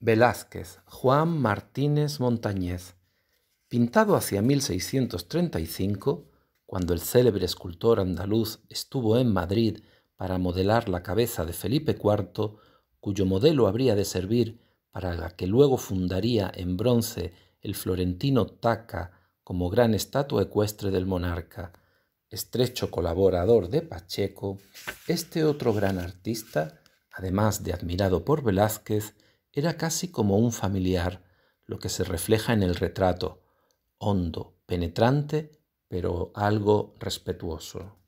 Velázquez, Juan Martínez Montañés pintado hacia 1635, cuando el célebre escultor andaluz estuvo en Madrid para modelar la cabeza de Felipe IV, cuyo modelo habría de servir para la que luego fundaría en bronce el florentino Taca como gran estatua ecuestre del monarca. Estrecho colaborador de Pacheco, este otro gran artista, además de admirado por Velázquez, era casi como un familiar, lo que se refleja en el retrato, hondo, penetrante, pero algo respetuoso.